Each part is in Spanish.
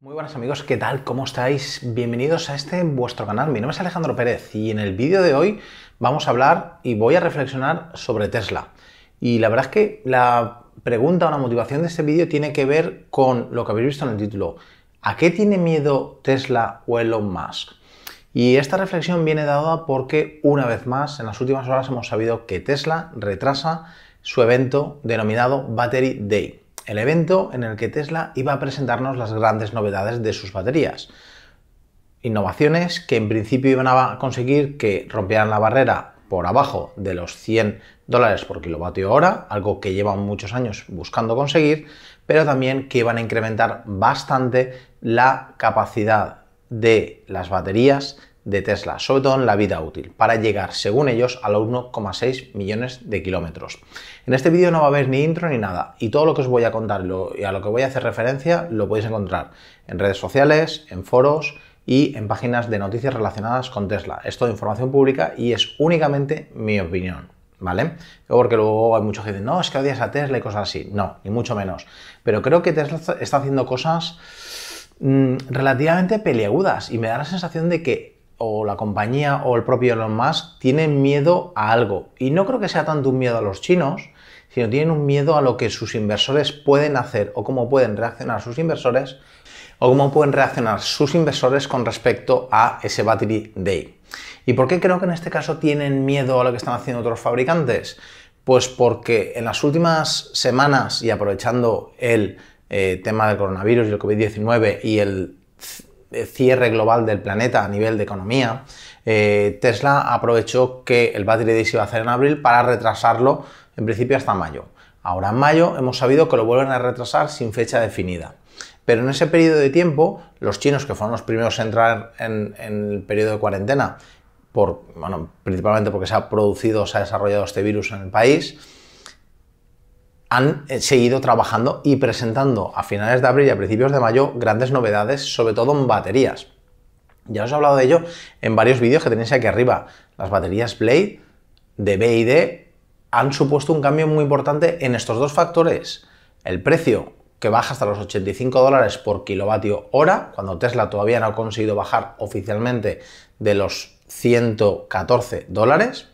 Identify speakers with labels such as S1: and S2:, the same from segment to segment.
S1: Muy buenas amigos, ¿qué tal? ¿Cómo estáis? Bienvenidos a este vuestro canal. Mi nombre es Alejandro Pérez y en el vídeo de hoy vamos a hablar y voy a reflexionar sobre Tesla. Y la verdad es que la pregunta o la motivación de este vídeo tiene que ver con lo que habéis visto en el título. ¿A qué tiene miedo Tesla o Elon Musk? Y esta reflexión viene dada porque una vez más en las últimas horas hemos sabido que Tesla retrasa su evento denominado Battery Day el evento en el que Tesla iba a presentarnos las grandes novedades de sus baterías. Innovaciones que en principio iban a conseguir que rompieran la barrera por abajo de los 100 dólares por kilovatio hora, algo que llevan muchos años buscando conseguir, pero también que iban a incrementar bastante la capacidad de las baterías de Tesla, sobre todo en la vida útil, para llegar, según ellos, a los 1,6 millones de kilómetros. En este vídeo no va a haber ni intro ni nada, y todo lo que os voy a contar y a lo que voy a hacer referencia lo podéis encontrar en redes sociales, en foros y en páginas de noticias relacionadas con Tesla. Es toda información pública y es únicamente mi opinión. ¿vale? Porque luego hay mucha gente, no, es que odias a Tesla y cosas así. No, ni mucho menos. Pero creo que Tesla está haciendo cosas mm, relativamente peleagudas y me da la sensación de que o la compañía o el propio Elon Musk tienen miedo a algo. Y no creo que sea tanto un miedo a los chinos, sino tienen un miedo a lo que sus inversores pueden hacer o cómo pueden reaccionar sus inversores o cómo pueden reaccionar sus inversores con respecto a ese Battery Day. ¿Y por qué creo que en este caso tienen miedo a lo que están haciendo otros fabricantes? Pues porque en las últimas semanas y aprovechando el eh, tema del coronavirus y el COVID-19 y el eh, cierre global del planeta a nivel de economía, eh, Tesla aprovechó que el Battery Day se iba a hacer en abril para retrasarlo en principio hasta mayo. Ahora en mayo hemos sabido que lo vuelven a retrasar sin fecha definida. Pero en ese periodo de tiempo, los chinos que fueron los primeros a entrar en, el periodo de cuarentena, por, principalmente porque se ha producido, se ha desarrollado este virus en el país, han eh, seguido trabajando y presentando a finales de abril y a principios de mayo grandes novedades, sobre todo en baterías. Ya os he hablado de ello en varios vídeos que tenéis aquí arriba. Las baterías Blade de D han supuesto un cambio muy importante en estos dos factores. El precio, que baja hasta los 85 dólares por kilovatio hora, cuando Tesla todavía no ha conseguido bajar oficialmente de los 114 dólares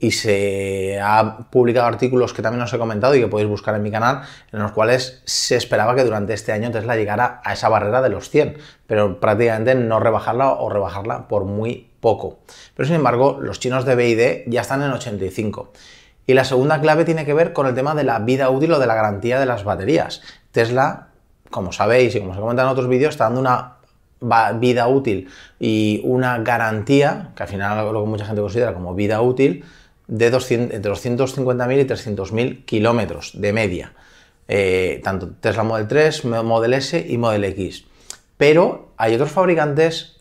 S1: y se ha publicado artículos que también os he comentado y que podéis buscar en mi canal, en los cuales se esperaba que durante este año Tesla llegara a esa barrera de los 100, pero prácticamente no rebajarla o rebajarla por muy poco. Pero sin embargo, los chinos de BID ya están en 85. Y la segunda clave tiene que ver con el tema de la vida útil o de la garantía de las baterías. Tesla, como sabéis y como se comenta en otros vídeos, está dando una vida útil y una garantía, que al final lo que mucha gente considera como vida útil, de 200, entre 250.000 y 300.000 kilómetros de media. Eh, tanto Tesla Model 3, Model S y Model X. Pero hay otros fabricantes,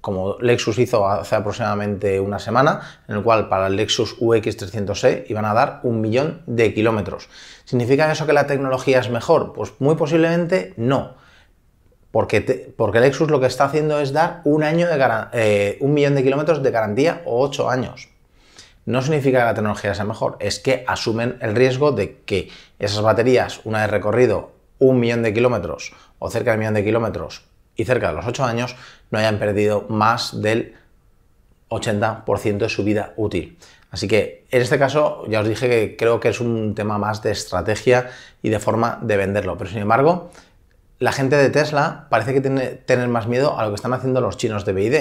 S1: como Lexus hizo hace aproximadamente una semana, en el cual para el Lexus UX300e iban a dar un millón de kilómetros. ¿Significa eso que la tecnología es mejor? Pues muy posiblemente no. Porque, Lexus lo que está haciendo es dar un año de eh, un millón de kilómetros de garantía o ocho años no significa que la tecnología sea mejor, es que asumen el riesgo de que esas baterías, una vez recorrido un millón de kilómetros o cerca de un millón de kilómetros y cerca de los 8 años, no hayan perdido más del 80% de su vida útil. Así que en este caso ya os dije que creo que es un tema más de estrategia y de forma de venderlo, pero sin embargo la gente de Tesla parece que tiene tener más miedo a lo que están haciendo los chinos de BID.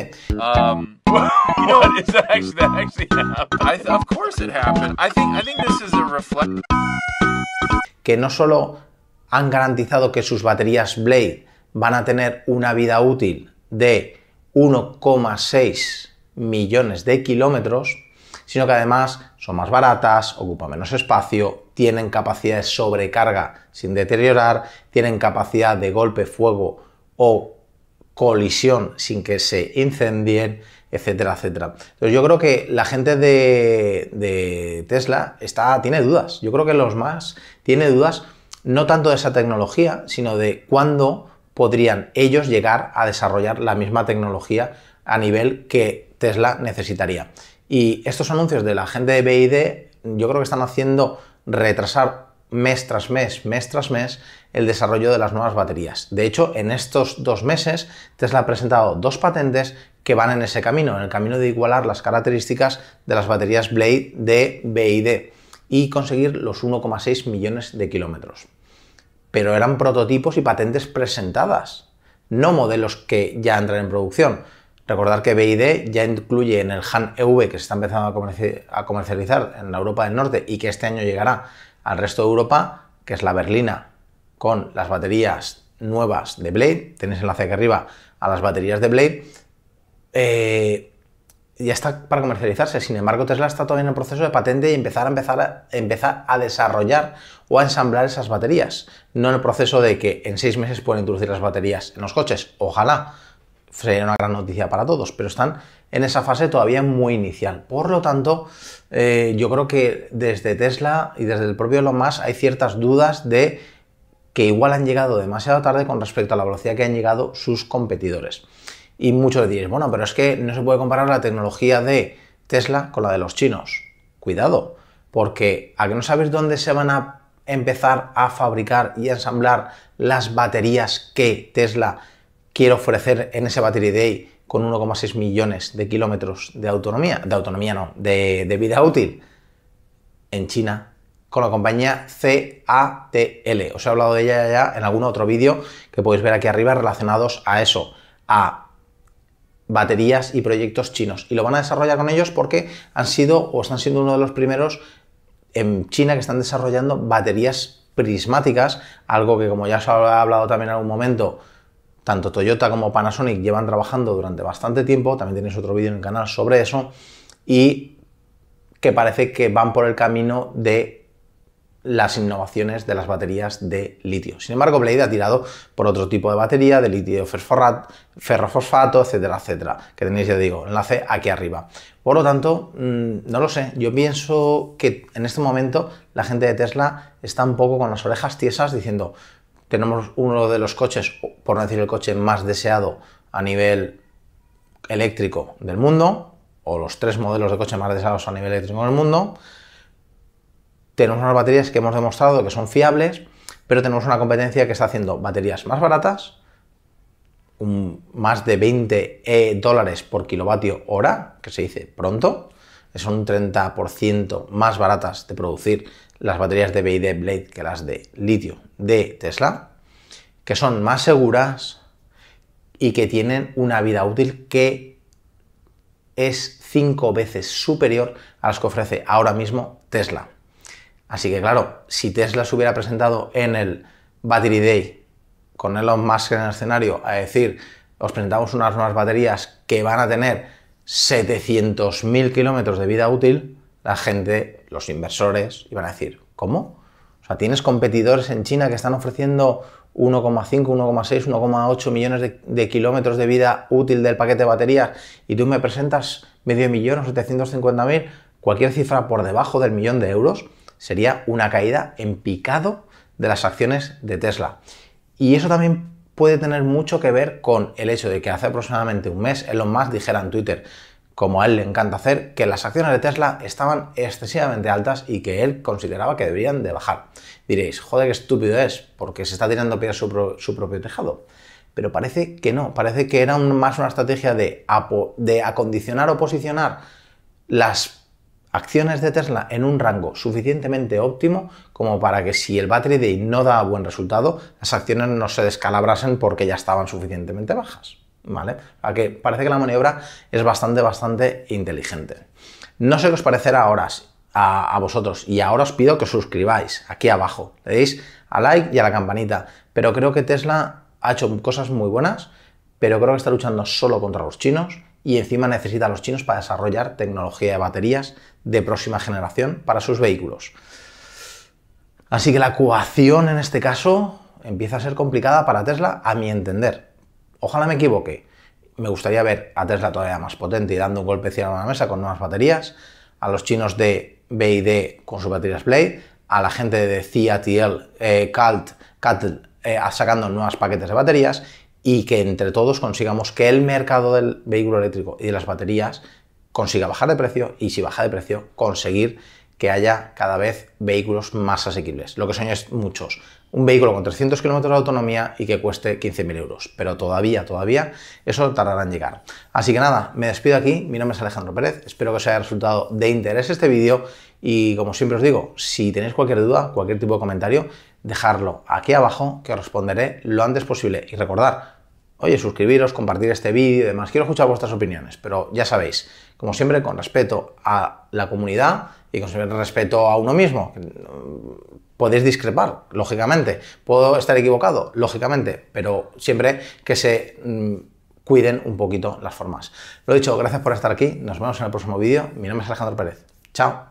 S1: que no solo han garantizado que sus baterías Blade van a tener una vida útil de 1,6 millones de kilómetros, sino que además son más baratas, ocupan menos espacio, tienen capacidad de sobrecarga sin deteriorar, tienen capacidad de golpe, fuego o colisión sin que se incendien, etcétera, etcétera. Entonces yo creo que la gente de, Tesla está, tiene dudas. Yo creo que los más tiene dudas no tanto de esa tecnología, sino de cuándo podrían ellos llegar a desarrollar la misma tecnología a nivel que Tesla necesitaría. Y estos anuncios de la gente de BID yo creo que están haciendo retrasar mes tras mes, mes tras mes, el desarrollo de las nuevas baterías. De hecho, en estos dos meses, Tesla ha presentado dos patentes que van en ese camino, en el camino de igualar las características de las baterías Blade de BID y conseguir los 1,6 millones de kilómetros. Pero eran prototipos y patentes presentadas, no modelos que ya entran en producción. Recordar que BID ya incluye en el HAN EV que se está empezando a, comercializar en la Europa del Norte y que este año llegará al resto de Europa, que es la berlina con las baterías nuevas de Blade. Tenéis enlace aquí arriba a las baterías de Blade. Eh, ya está para comercializarse. Sin embargo, Tesla está todavía en el proceso de patente y empezar a, empezar a, empezar a desarrollar o a ensamblar esas baterías. No en el proceso de que en seis meses puedan introducir las baterías en los coches. Ojalá sería una gran noticia para todos, pero están en esa fase todavía muy inicial. Por lo tanto, eh, yo creo que desde Tesla y desde el propio Elon Musk hay ciertas dudas de que igual han llegado demasiado tarde con respecto a la velocidad que han llegado sus competidores. Y muchos diréis, bueno, pero es que no se puede comparar la tecnología de Tesla con la de los chinos. Cuidado, porque a que no sabéis dónde se van a empezar a fabricar y a ensamblar las baterías que Tesla quiero ofrecer en ese Battery Day con 1,6 millones de kilómetros de autonomía, de autonomía no, de, vida útil en China, con la compañía CATL. Os he hablado de ella ya en algún otro vídeo que podéis ver aquí arriba relacionados a eso, a baterías y proyectos chinos. Y lo van a desarrollar con ellos porque han sido o están siendo uno de los primeros en China que están desarrollando baterías prismáticas, algo que como ya os he hablado también en algún momento, tanto Toyota como Panasonic llevan trabajando durante bastante tiempo, también tenéis otro vídeo en el canal sobre eso, y que parece que van por el camino de las innovaciones de las baterías de litio. Sin embargo, Blade ha tirado por otro tipo de batería, de litio ferrofosfato, etcétera, etcétera, que tenéis, ya digo, enlace aquí arriba. Por lo tanto, mm, no lo sé, yo pienso que en este momento la gente de Tesla está un poco con las orejas tiesas diciendo, tenemos uno de los coches por no decir el coche más deseado a nivel eléctrico del mundo, o los tres modelos de coche más deseados a nivel eléctrico del mundo. Tenemos unas baterías que hemos demostrado que son fiables, pero tenemos una competencia que está haciendo baterías más baratas, más de 20 eh, dólares por kilovatio hora, que se dice pronto, son un 30% más baratas de producir las baterías de BID Blade que las de litio de Tesla que son más seguras y que tienen una vida útil que es cinco veces superior a las que ofrece ahora mismo Tesla. Así que claro, si Tesla se hubiera presentado en el Battery Day con Elon Musk en el escenario a decir, os presentamos unas nuevas baterías que van a tener 700.000 kilómetros de vida útil, la gente, los inversores, iban a decir, ¿cómo? O sea, tienes competidores en China que están ofreciendo 1,5, 1,6, 1,8 millones de, kilómetros de vida útil del paquete de baterías y tú me presentas medio millón o 750 cualquier cifra por debajo del millón de euros sería una caída en picado de las acciones de Tesla. Y eso también puede tener mucho que ver con el hecho de que hace aproximadamente un mes Elon Musk dijera en Twitter, como a él le encanta hacer, que las acciones de Tesla estaban excesivamente altas y que él consideraba que deberían de bajar. Diréis, joder, qué estúpido es, porque se está tirando piedras su, su propio tejado. Pero parece que no, parece que era más una estrategia de, de acondicionar o posicionar las acciones de Tesla en un rango suficientemente óptimo como para que si el battery day no da buen resultado, las acciones no se descalabrasen porque ya estaban suficientemente bajas. A que parece que la maniobra es bastante, bastante inteligente. No sé qué os parecerá ahora a, a, vosotros y ahora os pido que os suscribáis aquí abajo. Le deis a like y a la campanita. Pero creo que Tesla ha hecho cosas muy buenas, pero creo que está luchando solo contra los chinos y encima necesita a los chinos para desarrollar tecnología de baterías de próxima generación para sus vehículos. Así que la ecuación en este caso empieza a ser complicada para Tesla, a mi entender. Ojalá me equivoque. Me gustaría ver a Tesla todavía más potente y dando un golpe a a la mesa con nuevas baterías, a los chinos de BID con sus baterías Play, a la gente de CATL, eh, CALT, CATL eh, sacando nuevos paquetes de baterías y que entre todos consigamos que el mercado del vehículo eléctrico y de las baterías consiga bajar de precio y si baja de precio conseguir que haya cada vez vehículos más asequibles. Lo que sueño muchos, un vehículo con 300 kilómetros de autonomía y que cueste 15.000 euros. Pero todavía, todavía, eso tardará en llegar. Así que nada, me despido aquí. Mi nombre es Alejandro Pérez. Espero que os haya resultado de interés este vídeo. Y como siempre os digo, si tenéis cualquier duda, cualquier tipo de comentario, dejarlo aquí abajo que os responderé lo antes posible. Y recordar, oye, suscribiros, compartir este vídeo y demás. Quiero escuchar vuestras opiniones, pero ya sabéis, como siempre, con respeto a la comunidad y con respeto a uno mismo. Mm, Podéis discrepar, lógicamente. Puedo estar equivocado, lógicamente, pero siempre que se mm, cuiden un poquito las formas. Lo dicho, gracias por estar aquí. Nos vemos en el próximo vídeo. Mi nombre es Alejandro Pérez. Chao.